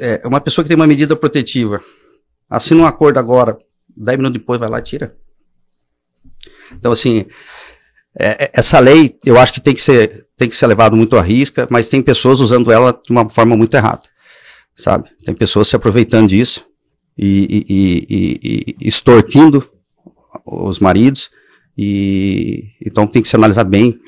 é, uma pessoa que tem uma medida protetiva assina um acordo agora, dez minutos depois vai lá e tira. Então, assim, é, é, essa lei eu acho que tem que ser tem que ser levado muito à risca, mas tem pessoas usando ela de uma forma muito errada, sabe? Tem pessoas se aproveitando disso e, e, e, e extorquindo os maridos e então tem que se analisar bem